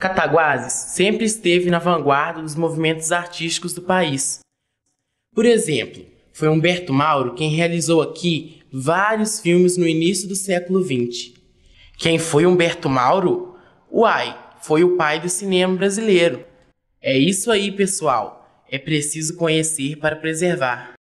Cataguases sempre esteve na vanguarda dos movimentos artísticos do país. Por exemplo, foi Humberto Mauro quem realizou aqui vários filmes no início do século XX. Quem foi Humberto Mauro? Uai, foi o pai do cinema brasileiro. É isso aí, pessoal. É preciso conhecer para preservar.